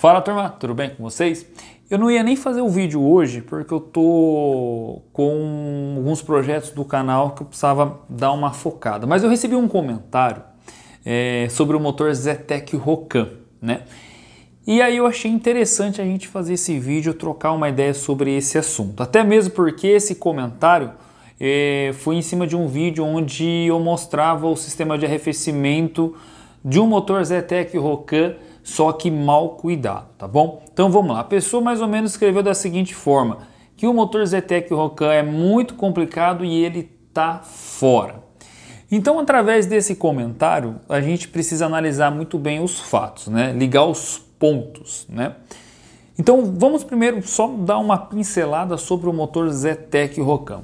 Fala turma, tudo bem com vocês? Eu não ia nem fazer o vídeo hoje porque eu tô com alguns projetos do canal que eu precisava dar uma focada, mas eu recebi um comentário é, sobre o motor Zetec Rocan, né? E aí eu achei interessante a gente fazer esse vídeo, trocar uma ideia sobre esse assunto, até mesmo porque esse comentário é, foi em cima de um vídeo onde eu mostrava o sistema de arrefecimento de um motor Zetec Rocan só que mal cuidado, tá bom? Então vamos lá, a pessoa mais ou menos escreveu da seguinte forma, que o motor Zetec Rocan é muito complicado e ele tá fora. Então, através desse comentário, a gente precisa analisar muito bem os fatos, né? ligar os pontos. Né? Então, vamos primeiro só dar uma pincelada sobre o motor Zetec Rocan.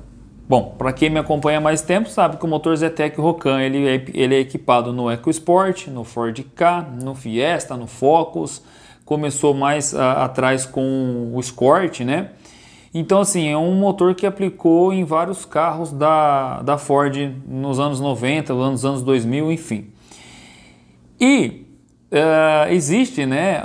Bom, para quem me acompanha há mais tempo sabe que o motor Zetec Rocan ele é, ele é equipado no EcoSport, no Ford Ka, no Fiesta, no Focus. Começou mais a, ah, atrás com o Escort, né? Então, assim, é um motor que aplicou em vários carros da, da Ford nos anos 90, nos anos 2000, enfim. E Uh, existe né,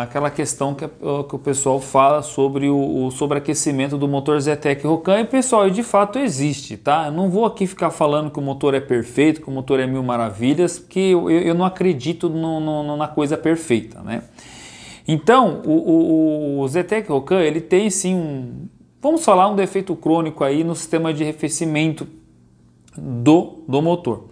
aquela questão que, eh, que o pessoal fala sobre o, o sobreaquecimento do motor Zetec Rocan e pessoal, de fato existe, tá? Eu não vou aqui ficar falando que o motor é perfeito, que o motor é mil maravilhas, porque eu, eu não acredito no, no, na coisa perfeita, né? Então, o, o, o Zetec Rocan, ele tem sim um, vamos falar, um defeito crônico aí no sistema de arrefecimento do, do motor.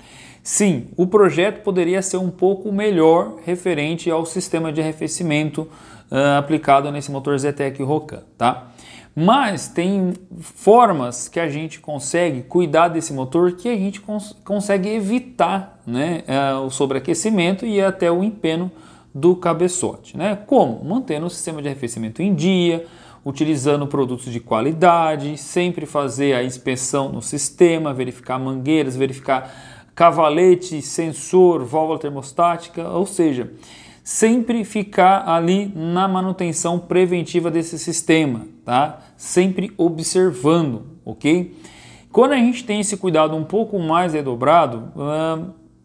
Sim, o projeto poderia ser um pouco melhor referente ao sistema de arrefecimento uh, aplicado nesse motor Zetec Rocan, tá? Mas tem formas que a gente consegue cuidar desse motor que a gente cons consegue evitar né, uh, o sobreaquecimento e até o empeno do cabeçote. Né? Como? Mantendo o sistema de arrefecimento em dia, utilizando produtos de qualidade, sempre fazer a inspeção no sistema, verificar mangueiras, verificar cavalete, sensor, válvula termostática, ou seja, sempre ficar ali na manutenção preventiva desse sistema, tá? Sempre observando, ok? Quando a gente tem esse cuidado um pouco mais redobrado,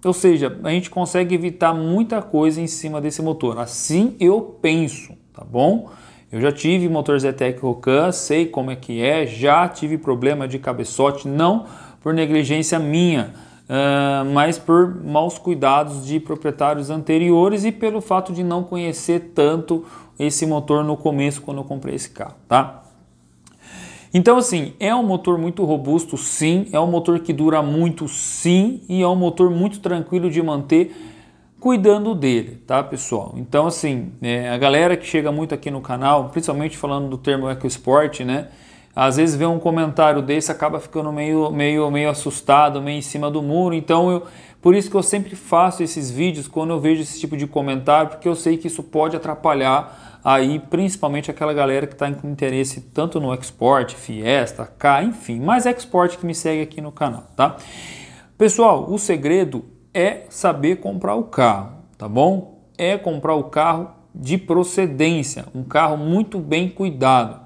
ou seja, a gente consegue evitar muita coisa em cima desse motor. Assim eu penso, tá bom? Eu já tive motor Zetec Rocan, sei como é que é, já tive problema de cabeçote, não por negligência minha, uh, mas por maus cuidados de proprietários anteriores e pelo fato de não conhecer tanto esse motor no começo quando eu comprei esse carro, tá? Então, assim, é um motor muito robusto, sim, é um motor que dura muito, sim, e é um motor muito tranquilo de manter cuidando dele, tá, pessoal? Então, assim, é, a galera que chega muito aqui no canal, principalmente falando do termo EcoSport, né? às vezes vê um comentário desse, acaba ficando meio, meio, meio assustado, meio em cima do muro. Então, eu, por isso que eu sempre faço esses vídeos quando eu vejo esse tipo de comentário, porque eu sei que isso pode atrapalhar aí, principalmente aquela galera que está com interesse tanto no export, Fiesta, K, enfim, mais export que me segue aqui no canal, tá? Pessoal, o segredo é saber comprar o carro, tá bom? É comprar o carro de procedência, um carro muito bem cuidado.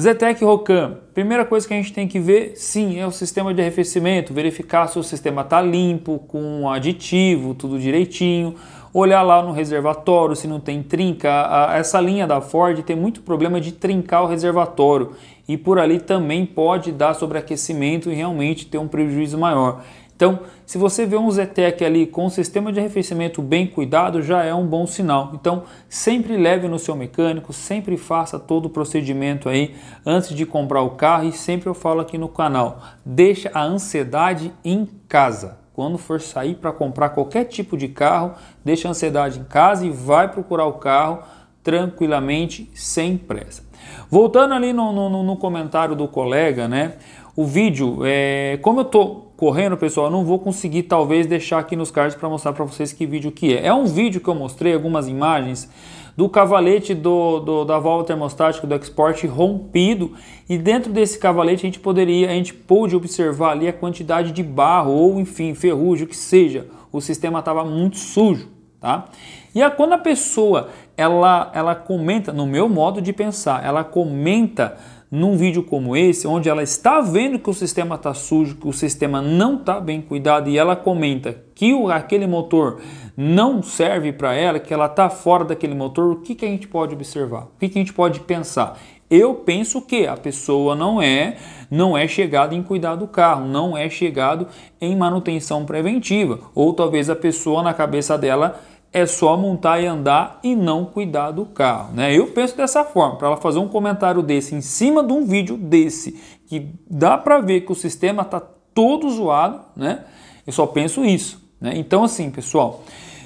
Zetec Rocam, primeira coisa que a gente tem que ver, sim, é o sistema de arrefecimento, verificar se o sistema está limpo, com aditivo, tudo direitinho, olhar lá no reservatório se não tem trinca. Essa linha da Ford tem muito problema de trincar o reservatório e por ali também pode dar sobreaquecimento e realmente ter um prejuízo maior. Então, se você vê um Zetec ali com o sistema de arrefecimento bem cuidado, já é um bom sinal. Então, sempre leve no seu mecânico, sempre faça todo o procedimento aí antes de comprar o carro e sempre eu falo aqui no canal, deixa a ansiedade em casa quando for sair para comprar qualquer tipo de carro, deixa a ansiedade em casa e vai procurar o carro tranquilamente, sem pressa. Voltando ali no, no, no comentário do colega, né? O vídeo, é, como eu tô correndo, pessoal, eu não vou conseguir talvez deixar aqui nos cards para mostrar para vocês que vídeo que é. É um vídeo que eu mostrei, algumas imagens, do cavalete do, do, da válvula termostática do Export rompido e dentro desse cavalete a gente poderia, a gente pôde observar ali a quantidade de barro ou enfim, ferrugem, o que seja. O sistema estava muito sujo, tá? E a, quando a pessoa, ela, ela comenta, no meu modo de pensar, ela comenta num vídeo como esse, onde ela está vendo que o sistema está sujo, que o sistema não está bem cuidado e ela comenta que o, aquele motor não serve para ela, que ela está fora daquele motor, o que, que a gente pode observar? O que, que a gente pode pensar? Eu penso que a pessoa não é, não é chegada em cuidar do carro, não é chegado em manutenção preventiva, ou talvez a pessoa na cabeça dela é só montar e andar e não cuidar do carro, né? Eu penso dessa forma, para ela fazer um comentário desse em cima de um vídeo desse, que dá para ver que o sistema tá todo zoado, né? Eu só penso isso, né? Então assim, pessoal,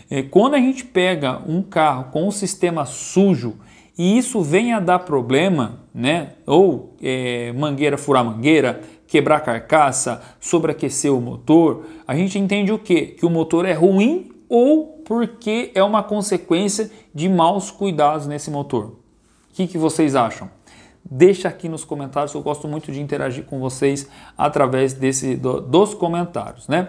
eh, quando a gente pega um carro com um sistema sujo e isso vem a dar problema, né? Ou é, mangueira furar mangueira, quebrar carcaça, sobreaquecer o motor, a gente entende o quê? Que o motor é ruim ou porque é uma consequência de maus cuidados nesse motor. O que, que vocês acham? Deixa aqui nos comentários, eu gosto muito de interagir com vocês através desse, do, dos comentários, né?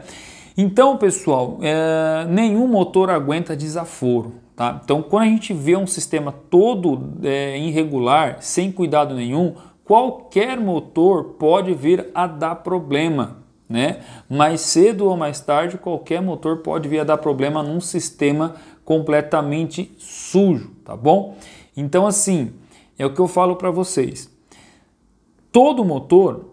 Então, pessoal, é, nenhum motor aguenta desaforo. Tá? Então, quando a gente vê um sistema todo é, irregular, sem cuidado nenhum, qualquer motor pode vir a dar problema né? Mais cedo ou mais tarde, qualquer motor pode vir a dar problema num sistema completamente sujo, tá bom? Então, assim, é o que eu falo para vocês. Todo motor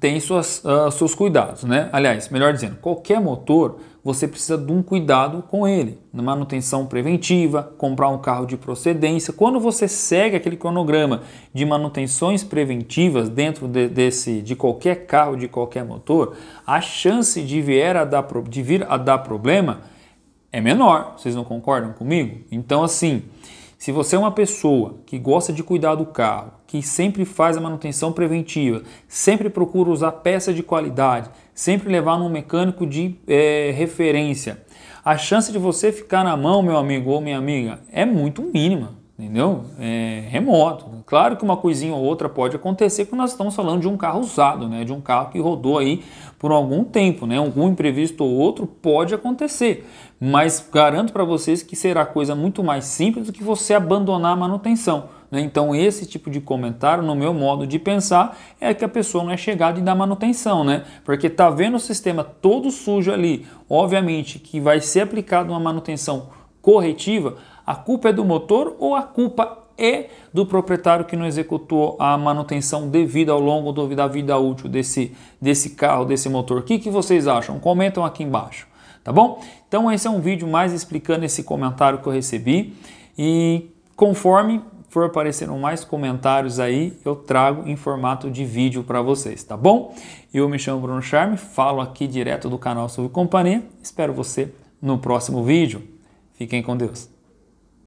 tem suas, uh, seus cuidados, né? Aliás, melhor dizendo, qualquer motor você precisa de um cuidado com ele, na manutenção preventiva, comprar um carro de procedência. Quando você segue aquele cronograma de manutenções preventivas dentro de, desse de qualquer carro, de qualquer motor, a chance de vir a dar, de vir a dar problema é menor. Vocês não concordam comigo? Então, assim, se você é uma pessoa que gosta de cuidar do carro, que sempre faz a manutenção preventiva, sempre procura usar peça de qualidade, sempre levar num mecânico de é, referência. A chance de você ficar na mão, meu amigo ou minha amiga, é muito mínima, entendeu? É remoto. Claro que uma coisinha ou outra pode acontecer, porque nós estamos falando de um carro usado, né? De um carro que rodou aí por algum tempo, né? Algum imprevisto ou outro pode acontecer, mas garanto para vocês que será coisa muito mais simples do que você abandonar a manutenção. Né? Então, esse tipo de comentário, no meu modo de pensar, é que a pessoa não é chegada e dá manutenção, né? Porque tá vendo o sistema todo sujo ali, obviamente que vai ser aplicada uma manutenção corretiva, a culpa é do motor ou a culpa é do proprietário que não executou a manutenção devida ao longo do, da vida útil desse, desse carro, desse motor. O que, que vocês acham? Comentam aqui embaixo, tá bom? Então esse é um vídeo mais explicando esse comentário que eu recebi e conforme for aparecendo mais comentários aí, eu trago em formato de vídeo para vocês, tá bom? Eu me chamo Bruno Charme, falo aqui direto do canal Sobre Companhia. Espero você no próximo vídeo. Fiquem com Deus.